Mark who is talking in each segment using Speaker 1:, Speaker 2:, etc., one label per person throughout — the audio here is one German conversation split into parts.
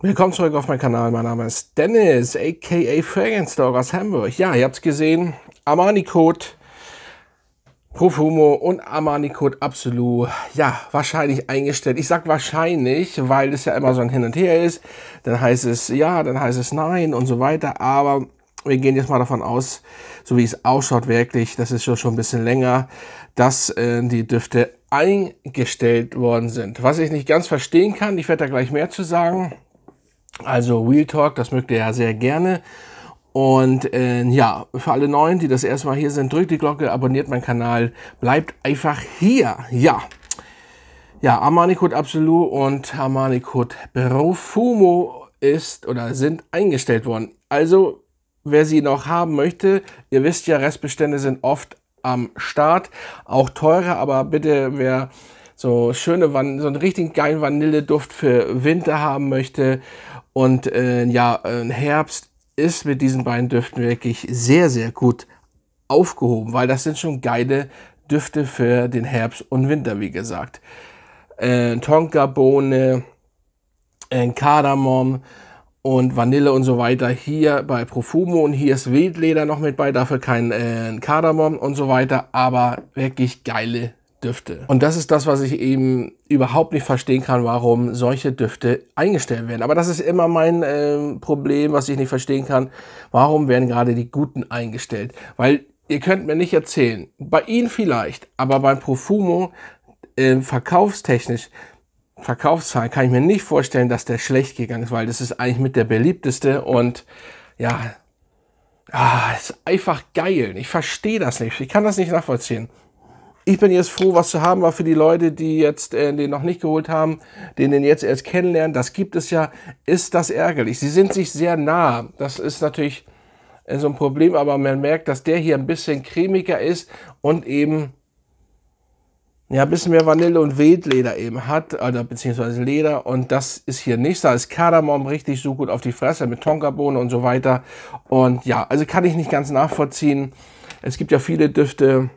Speaker 1: Willkommen zurück auf meinem Kanal. Mein Name ist Dennis, aka Fragrance aus Hamburg. Ja, ihr habt es gesehen. Armani Code, Profumo und Armani Code Absolu. Ja, wahrscheinlich eingestellt. Ich sag wahrscheinlich, weil es ja immer so ein Hin und Her ist. Dann heißt es ja, dann heißt es nein und so weiter. Aber wir gehen jetzt mal davon aus, so wie es ausschaut, wirklich, das ist schon ein bisschen länger, dass äh, die Düfte eingestellt worden sind. Was ich nicht ganz verstehen kann, ich werde da gleich mehr zu sagen also Wheel Talk, das mögt ihr ja sehr gerne. Und äh, ja, für alle Neuen, die das erste Mal hier sind, drückt die Glocke, abonniert meinen Kanal, bleibt einfach hier. Ja, ja, Armani Code Absolu und Armani Code Profumo ist oder sind eingestellt worden. Also, wer sie noch haben möchte, ihr wisst ja, Restbestände sind oft am Start, auch teurer, aber bitte, wer so schöne Van so einen richtig geilen Vanilleduft für Winter haben möchte. Und äh, ja, äh, Herbst ist mit diesen beiden Düften wirklich sehr, sehr gut aufgehoben, weil das sind schon geile Düfte für den Herbst und Winter, wie gesagt. Äh, Tonka Bohne äh, Kardamom und Vanille und so weiter hier bei Profumo und hier ist Wildleder noch mit bei, dafür kein äh, Kardamom und so weiter, aber wirklich geile Düfte. Und das ist das, was ich eben überhaupt nicht verstehen kann, warum solche Düfte eingestellt werden. Aber das ist immer mein äh, Problem, was ich nicht verstehen kann. Warum werden gerade die guten eingestellt? Weil ihr könnt mir nicht erzählen, bei Ihnen vielleicht, aber beim Profumo äh, verkaufstechnisch, Verkaufszahlen kann ich mir nicht vorstellen, dass der schlecht gegangen ist, weil das ist eigentlich mit der beliebteste und ja, ah, ist einfach geil. Ich verstehe das nicht. Ich kann das nicht nachvollziehen. Ich bin jetzt froh, was zu haben war für die Leute, die jetzt äh, den noch nicht geholt haben, den den jetzt erst kennenlernen. Das gibt es ja, ist das ärgerlich. Sie sind sich sehr nah. Das ist natürlich äh, so ein Problem, aber man merkt, dass der hier ein bisschen cremiger ist und eben ja, ein bisschen mehr Vanille und Wildleder eben hat, oder also beziehungsweise Leder. Und das ist hier nicht. Da ist Kardamom richtig so gut auf die Fresse mit Tonkabohne und so weiter. Und ja, also kann ich nicht ganz nachvollziehen. Es gibt ja viele Düfte,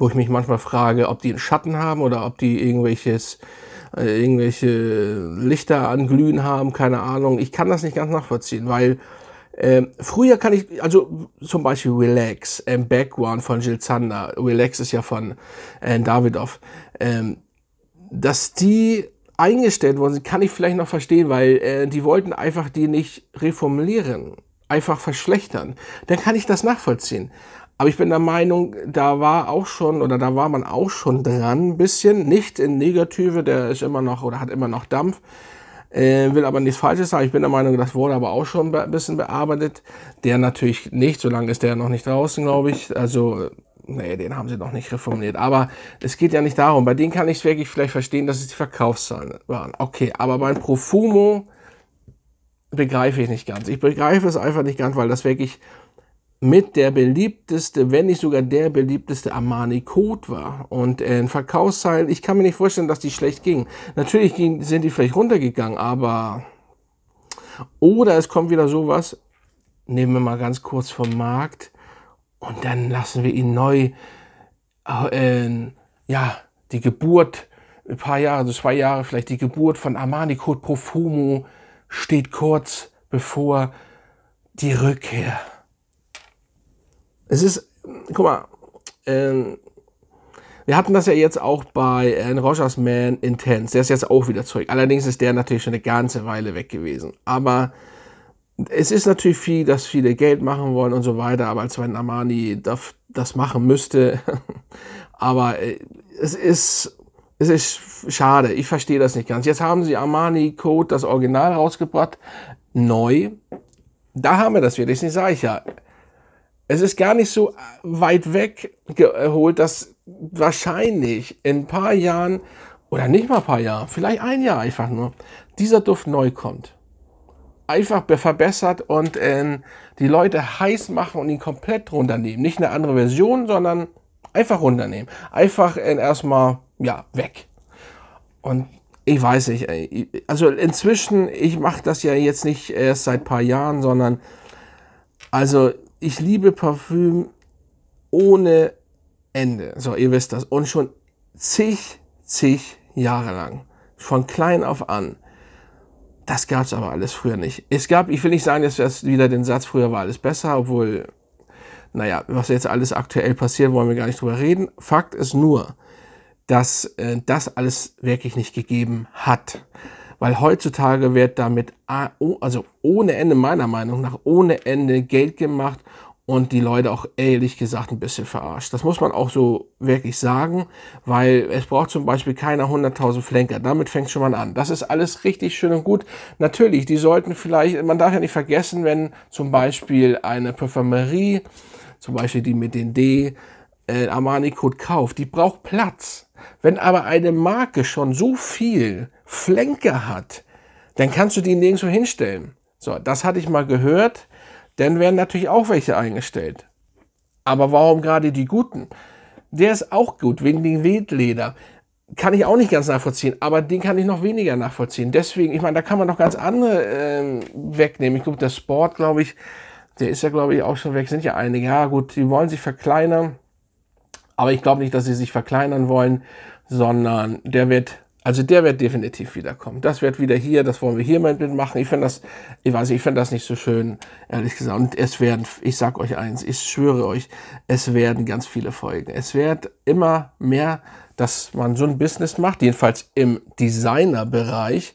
Speaker 1: wo ich mich manchmal frage, ob die einen Schatten haben oder ob die irgendwelches äh, irgendwelche Lichter anglühen haben, keine Ahnung. Ich kann das nicht ganz nachvollziehen, weil äh, früher kann ich, also zum Beispiel Relax, ähm, Background von Jill Zander, Relax ist ja von äh, Davidoff, ähm, dass die eingestellt worden sind, kann ich vielleicht noch verstehen, weil äh, die wollten einfach die nicht reformulieren, einfach verschlechtern. Dann kann ich das nachvollziehen. Aber ich bin der Meinung, da war auch schon oder da war man auch schon dran, ein bisschen. Nicht in Negative, der ist immer noch oder hat immer noch Dampf. Äh, will aber nichts Falsches sagen. Ich bin der Meinung, das wurde aber auch schon ein bisschen bearbeitet. Der natürlich nicht, solange ist der noch nicht draußen, glaube ich. Also, nee, den haben sie noch nicht reformiert. Aber es geht ja nicht darum. Bei denen kann ich es wirklich vielleicht verstehen, dass es die Verkaufszahlen waren. Okay, aber beim Profumo begreife ich nicht ganz. Ich begreife es einfach nicht ganz, weil das wirklich mit der beliebteste, wenn nicht sogar der beliebteste Armani Code war. Und in Verkaufszahlen, ich kann mir nicht vorstellen, dass die schlecht gingen. Natürlich sind die vielleicht runtergegangen, aber oder es kommt wieder sowas, nehmen wir mal ganz kurz vom Markt und dann lassen wir ihn neu, äh, ja, die Geburt, ein paar Jahre, so also zwei Jahre vielleicht, die Geburt von Armani Code Profumo steht kurz bevor die Rückkehr es ist, guck mal, ähm, wir hatten das ja jetzt auch bei äh, Rogers Man Intense. Der ist jetzt auch wieder zurück. Allerdings ist der natürlich schon eine ganze Weile weg gewesen. Aber es ist natürlich viel, dass viele Geld machen wollen und so weiter. Aber als wenn Armani das, das machen müsste. aber äh, es ist, es ist schade. Ich verstehe das nicht ganz. Jetzt haben sie Armani Code, das Original rausgebracht. Neu. Da haben wir das wieder. Das sage ich ja es ist gar nicht so äh, weit weg äh, geholt, dass wahrscheinlich in ein paar Jahren oder nicht mal ein paar Jahre, vielleicht ein Jahr einfach nur, dieser Duft neu kommt. Einfach verbessert und äh, die Leute heiß machen und ihn komplett runternehmen. Nicht eine andere Version, sondern einfach runternehmen. Einfach äh, erstmal, ja, weg. Und ich weiß nicht, ey. also inzwischen, ich mache das ja jetzt nicht erst seit ein paar Jahren, sondern also ich liebe Parfüm ohne Ende. So, ihr wisst das. Und schon zig, zig Jahre lang. Von klein auf an. Das gab es aber alles früher nicht. Es gab, ich will nicht sagen, dass das wieder den Satz, früher war alles besser, obwohl, naja, was jetzt alles aktuell passiert, wollen wir gar nicht drüber reden. Fakt ist nur, dass äh, das alles wirklich nicht gegeben hat weil heutzutage wird damit ah, oh, also ohne Ende meiner Meinung nach ohne Ende Geld gemacht und die Leute auch ehrlich gesagt ein bisschen verarscht. Das muss man auch so wirklich sagen, weil es braucht zum Beispiel keiner 100.000 Flenker. Damit fängt schon mal an. Das ist alles richtig schön und gut. Natürlich, die sollten vielleicht, man darf ja nicht vergessen, wenn zum Beispiel eine Parfümerie, zum Beispiel die mit den D, äh, Armani Code kauft, die braucht Platz. Wenn aber eine Marke schon so viel Flänke hat, dann kannst du die nirgendwo hinstellen. So, das hatte ich mal gehört. Dann werden natürlich auch welche eingestellt. Aber warum gerade die guten? Der ist auch gut, wegen dem Wildleder. Kann ich auch nicht ganz nachvollziehen, aber den kann ich noch weniger nachvollziehen. Deswegen, ich meine, da kann man noch ganz andere äh, wegnehmen. Ich glaube, der Sport, glaube ich, der ist ja, glaube ich, auch schon weg. Sind ja einige. Ja, gut, die wollen sich verkleinern. Aber ich glaube nicht, dass sie sich verkleinern wollen, sondern der wird also der wird definitiv wiederkommen. Das wird wieder hier, das wollen wir hier mal mitmachen. Ich finde das, ich weiß nicht, ich finde das nicht so schön, ehrlich gesagt. Und es werden, ich sag euch eins, ich schwöre euch, es werden ganz viele Folgen. Es wird immer mehr, dass man so ein Business macht, jedenfalls im Designerbereich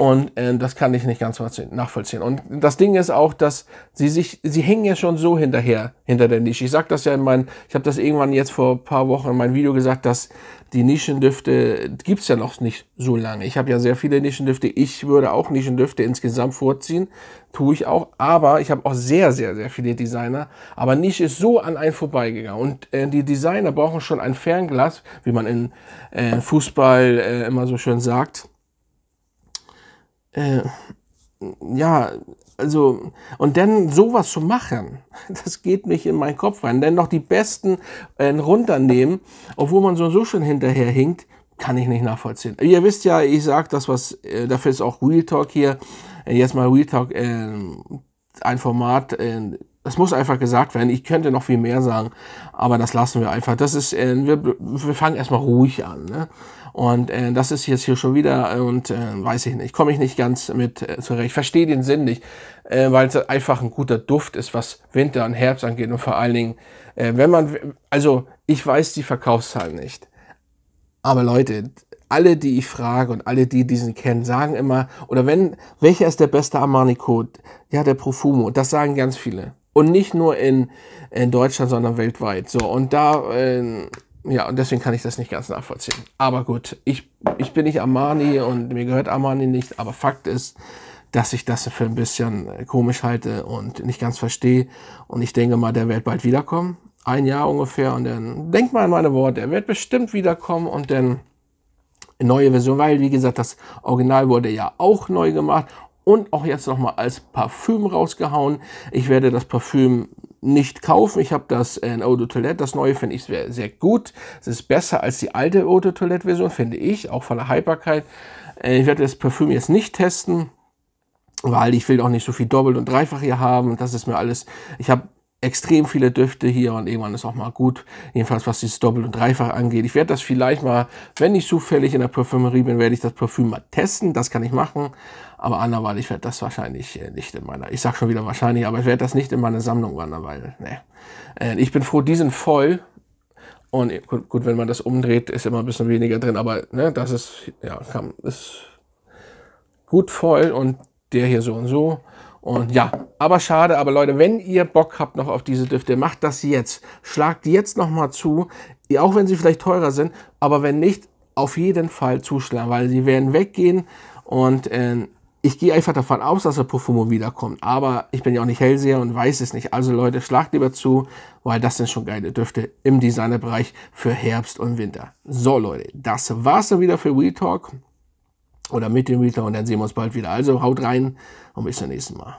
Speaker 1: und äh, das kann ich nicht ganz nachvollziehen. Und das Ding ist auch, dass sie sich, sie hängen ja schon so hinterher, hinter der Nische. Ich sag das ja in meinem, ich habe das irgendwann jetzt vor ein paar Wochen in meinem Video gesagt, dass die Nischendüfte gibt's ja noch nicht so lange. Ich habe ja sehr viele Nischendüfte. Ich würde auch Nischendüfte insgesamt vorziehen. Tue ich auch. Aber ich habe auch sehr, sehr, sehr viele Designer. Aber Nische ist so an einen vorbeigegangen. Und äh, die Designer brauchen schon ein Fernglas, wie man in äh, Fußball äh, immer so schön sagt äh, ja, also, und dann sowas zu machen, das geht mich in meinen Kopf rein. Denn noch die Besten äh, runternehmen, obwohl man so, so schon hinterher hinkt, kann ich nicht nachvollziehen. Ihr wisst ja, ich sag das, was, äh, dafür ist auch Real Talk hier. Äh, jetzt mal Real Talk, äh, ein Format, äh, das muss einfach gesagt werden. Ich könnte noch viel mehr sagen, aber das lassen wir einfach. Das ist, äh, wir, wir fangen erstmal ruhig an. Ne? Und äh, das ist jetzt hier schon wieder äh, und äh, weiß ich nicht, komme ich nicht ganz mit äh, zurecht. Verstehe den Sinn nicht, äh, weil es einfach ein guter Duft ist, was Winter und Herbst angeht und vor allen Dingen, äh, wenn man, also ich weiß die Verkaufszahlen nicht, aber Leute, alle, die ich frage und alle, die diesen kennen, sagen immer, oder wenn, welcher ist der beste Armani-Code? Ja, der Profumo. Das sagen ganz viele. Und nicht nur in, in Deutschland, sondern weltweit. So, und da, äh, ja, und deswegen kann ich das nicht ganz nachvollziehen. Aber gut, ich, ich bin nicht Armani und mir gehört Armani nicht, aber Fakt ist, dass ich das für ein bisschen äh, komisch halte und nicht ganz verstehe. Und ich denke mal, der wird bald wiederkommen. Ein Jahr ungefähr. Und dann denk mal an meine Worte. Er wird bestimmt wiederkommen und dann neue Version, weil, wie gesagt, das Original wurde ja auch neu gemacht und auch jetzt nochmal als Parfüm rausgehauen. Ich werde das Parfüm nicht kaufen. Ich habe das äh, in Eau de Toilette. Das neue finde ich sehr, sehr gut. Es ist besser als die alte Eau de Toilette Version, finde ich, auch von der Haltbarkeit. Äh, ich werde das Parfüm jetzt nicht testen weil ich will auch nicht so viel doppelt und dreifach hier haben das ist mir alles. Ich habe extrem viele Düfte hier und irgendwann ist auch mal gut, jedenfalls was dieses Doppel- und Dreifach angeht. Ich werde das vielleicht mal, wenn ich zufällig in der Parfümerie bin, werde ich das Parfüm mal testen, das kann ich machen, aber anderweitig werde das wahrscheinlich äh, nicht in meiner, ich sag schon wieder wahrscheinlich, aber ich werde das nicht in meine Sammlung wandern, weil, ne. Äh, ich bin froh, die sind voll und äh, gut, wenn man das umdreht, ist immer ein bisschen weniger drin, aber ne, das ist, ja, kann, ist gut voll und der hier so und so und ja, aber schade, aber Leute, wenn ihr Bock habt noch auf diese Düfte, macht das jetzt. Schlagt jetzt nochmal zu, auch wenn sie vielleicht teurer sind, aber wenn nicht, auf jeden Fall zuschlagen, weil sie werden weggehen und äh, ich gehe einfach davon aus, dass der Profumo wiederkommt. Aber ich bin ja auch nicht Hellseher und weiß es nicht. Also Leute, schlagt lieber zu, weil das sind schon geile Düfte im Designerbereich für Herbst und Winter. So Leute, das war's dann wieder für Wheel Talk oder mit dem Readler und dann sehen wir uns bald wieder. Also haut rein und bis zum nächsten Mal.